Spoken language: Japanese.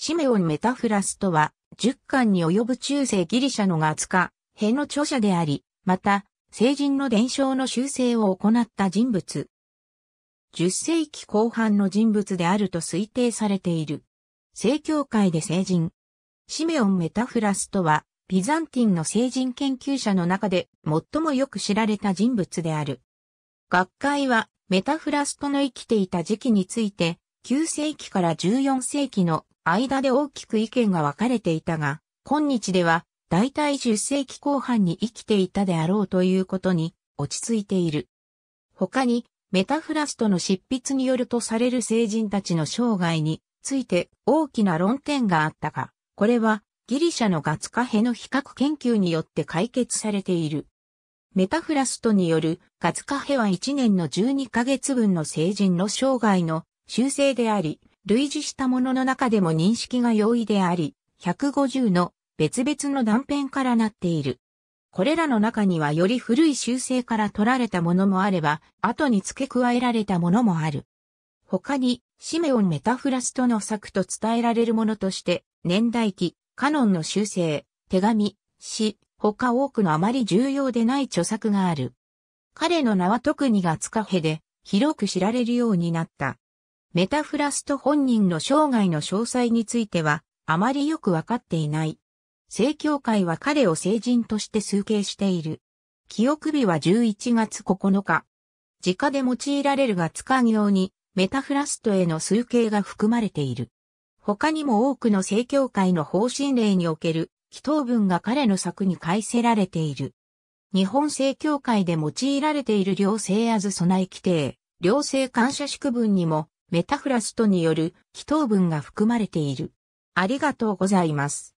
シメオン・メタフラスとは、十巻に及ぶ中世ギリシャの画カ、兵の著者であり、また、聖人の伝承の修正を行った人物。十世紀後半の人物であると推定されている。聖教会で聖人。シメオン・メタフラスとは、ビザンティンの聖人研究者の中で最もよく知られた人物である。学会はメタフラストの生きていた時期について、9世紀から14世紀の間で大きく意見が分かれていたが、今日では、大体10世紀後半に生きていたであろうということに落ち着いている。他に、メタフラストの執筆によるとされる聖人たちの生涯について大きな論点があったが、これはギリシャのガツカヘの比較研究によって解決されている。メタフラストによるガツカヘは1年の12ヶ月分の聖人の生涯の修正であり、類似したものの中でも認識が容易であり、150の別々の断片からなっている。これらの中にはより古い修正から取られたものもあれば、後に付け加えられたものもある。他に、シメオン・メタフラストの作と伝えられるものとして、年代記、カノンの修正、手紙、詩、他多くのあまり重要でない著作がある。彼の名は特にがつかへで、広く知られるようになった。メタフラスト本人の生涯の詳細については、あまりよくわかっていない。正教会は彼を聖人として崇敬している。記憶日は11月9日。直で用いられるが使うように、メタフラストへの崇敬が含まれている。他にも多くの正教会の方針令における、祈祷文が彼の作に返せられている。日本正教会で用いられている両性あず備え規定、両性感謝祝文にもメタフラストによる祈祷文が含まれている。ありがとうございます。